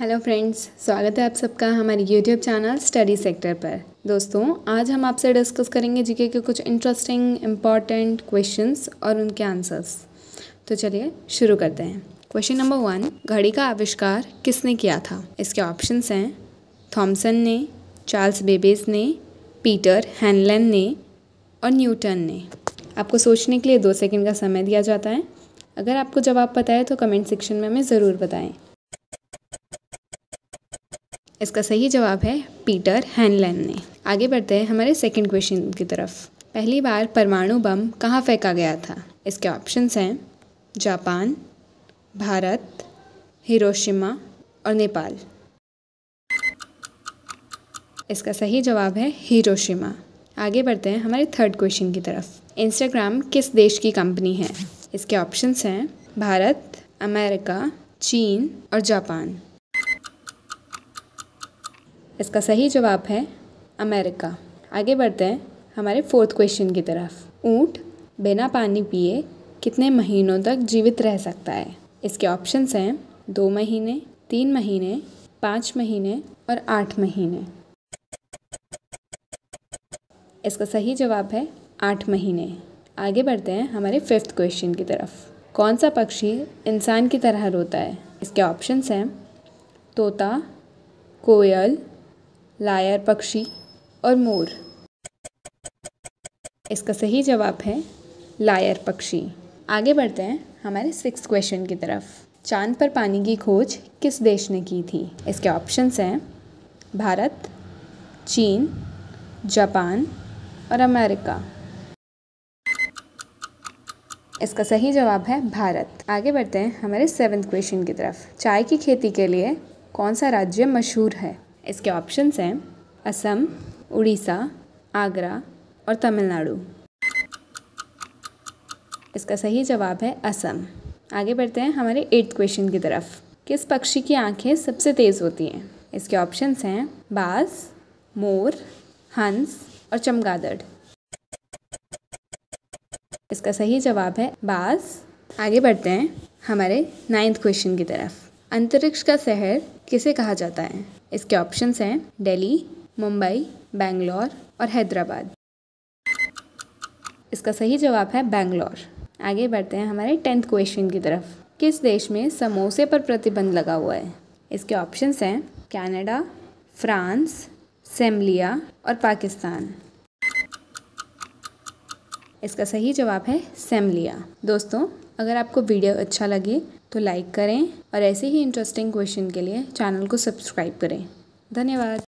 hello friends स्वागत है आप सबका हमारे यूट्यूब चैनल स्टडी सेक्टर पर दोस्तों आज हम आपसे डिस्कस करेंगे जीके के कुछ इंटरेस्टिंग इम्पॉर्टेंट क्वेश्चंस और उनके आंसर्स तो चलिए शुरू करते हैं क्वेश्चन नंबर वन घड़ी का आविष्कार किसने किया था इसके ऑप्शंस हैं थॉमसन ने चार्ल्स बेबेज ने पीटर हैनलन ने और न्यूटन ने आपको सोचने के लिए दो सेकेंड का समय दिया जाता है अगर आपको जवाब पता है तो कमेंट सेक्शन में हमें ज़रूर बताएँ इसका सही जवाब है पीटर हैनलैन ने आगे बढ़ते हैं हमारे सेकंड क्वेश्चन की तरफ पहली बार परमाणु बम कहाँ फेंका गया था इसके ऑप्शंस हैं जापान भारत हिरोशिमा और नेपाल इसका सही जवाब है हिरोशिमा आगे बढ़ते हैं हमारे थर्ड क्वेश्चन की तरफ इंस्टाग्राम किस देश की कंपनी है इसके ऑप्शंस हैं भारत अमेरिका चीन और जापान इसका सही जवाब है अमेरिका आगे बढ़ते हैं हमारे फोर्थ क्वेश्चन की तरफ ऊँट बिना पानी पिए कितने महीनों तक जीवित रह सकता है इसके ऑप्शंस हैं दो महीने तीन महीने पाँच महीने और आठ महीने इसका सही जवाब है आठ महीने आगे बढ़ते हैं हमारे फिफ्थ क्वेश्चन की तरफ कौन सा पक्षी इंसान की तरह रोता है इसके ऑप्शंस हैं तोता कोयल लायर पक्षी और मोर इसका सही जवाब है लायर पक्षी आगे बढ़ते हैं हमारे सिक्स क्वेश्चन की तरफ चांद पर पानी की खोज किस देश ने की थी इसके ऑप्शंस हैं भारत चीन जापान और अमेरिका इसका सही जवाब है भारत आगे बढ़ते हैं हमारे सेवन्थ क्वेश्चन की तरफ चाय की खेती के लिए कौन सा राज्य मशहूर है इसके ऑप्शंस हैं असम उड़ीसा आगरा और तमिलनाडु इसका सही जवाब है असम आगे बढ़ते हैं हमारे एट्थ क्वेश्चन की तरफ किस पक्षी की आंखें सबसे तेज़ होती हैं इसके ऑप्शंस हैं बाज मोर हंस और चमगादड़ इसका सही जवाब है बाज आगे बढ़ते हैं हमारे नाइन्थ क्वेश्चन की तरफ अंतरिक्ष का शहर किसे कहा जाता है इसके ऑप्शंस हैं दिल्ली मुंबई बेंगलोर और हैदराबाद इसका सही जवाब है बेंगलोर आगे बढ़ते हैं हमारे टेंथ क्वेश्चन की तरफ किस देश में समोसे पर प्रतिबंध लगा हुआ है इसके ऑप्शंस हैं कनाडा फ्रांस सेम्बलिया और पाकिस्तान इसका सही जवाब है सेमलिया दोस्तों अगर आपको वीडियो अच्छा लगे तो लाइक करें और ऐसे ही इंटरेस्टिंग क्वेश्चन के लिए चैनल को सब्सक्राइब करें धन्यवाद